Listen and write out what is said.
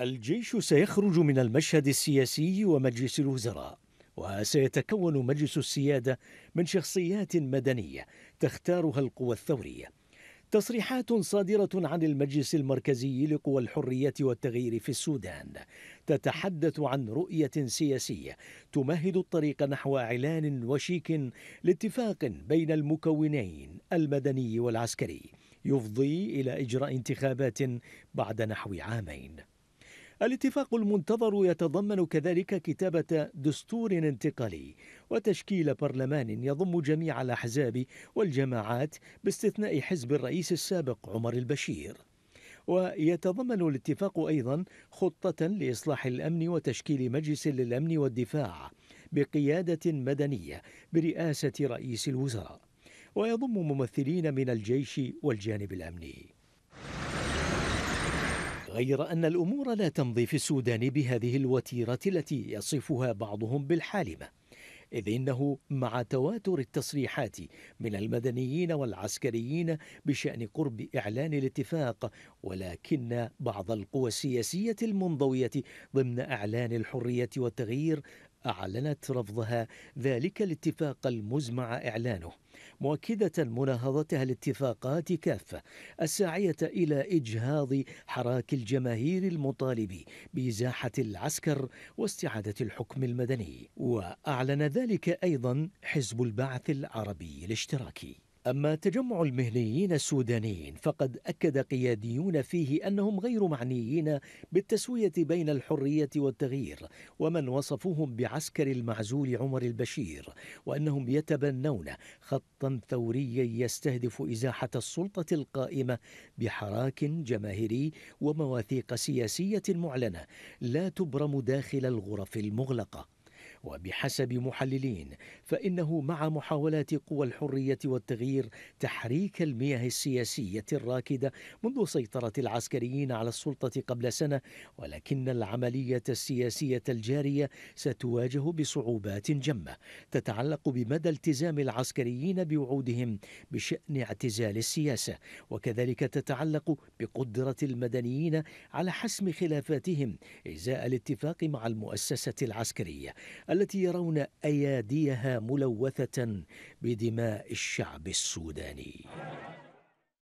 الجيش سيخرج من المشهد السياسي ومجلس الوزراء وسيتكون مجلس السيادة من شخصيات مدنية تختارها القوى الثورية تصريحات صادرة عن المجلس المركزي لقوى الحرية والتغيير في السودان تتحدث عن رؤية سياسية تمهد الطريق نحو إعلان وشيك لاتفاق بين المكونين المدني والعسكري يفضي إلى إجراء انتخابات بعد نحو عامين الاتفاق المنتظر يتضمن كذلك كتابة دستور انتقالي وتشكيل برلمان يضم جميع الأحزاب والجماعات باستثناء حزب الرئيس السابق عمر البشير ويتضمن الاتفاق أيضا خطة لإصلاح الأمن وتشكيل مجلس للأمن والدفاع بقيادة مدنية برئاسة رئيس الوزراء ويضم ممثلين من الجيش والجانب الأمني غير أن الأمور لا تمضي في السودان بهذه الوتيرة التي يصفها بعضهم بالحالمة إذ إنه مع تواتر التصريحات من المدنيين والعسكريين بشأن قرب إعلان الاتفاق ولكن بعض القوى السياسية المنضوية ضمن أعلان الحرية والتغيير أعلنت رفضها ذلك الاتفاق المزمع إعلانه مؤكدة مناهضتها الاتفاقات كافة الساعية إلى إجهاض حراك الجماهير المطالب بإزاحة العسكر واستعادة الحكم المدني وأعلن ذلك أيضا حزب البعث العربي الاشتراكي أما تجمع المهنيين السودانيين فقد أكد قياديون فيه أنهم غير معنيين بالتسوية بين الحرية والتغيير ومن وصفوهم بعسكر المعزول عمر البشير وأنهم يتبنون خطا ثوريا يستهدف إزاحة السلطة القائمة بحراك جماهيري ومواثيق سياسية معلنة لا تبرم داخل الغرف المغلقة وبحسب محللين فإنه مع محاولات قوى الحرية والتغيير تحريك المياه السياسية الراكدة منذ سيطرة العسكريين على السلطة قبل سنة ولكن العملية السياسية الجارية ستواجه بصعوبات جمة تتعلق بمدى التزام العسكريين بوعودهم بشأن اعتزال السياسة وكذلك تتعلق بقدرة المدنيين على حسم خلافاتهم إزاء الاتفاق مع المؤسسة العسكرية التي يرون اياديها ملوثه بدماء الشعب السوداني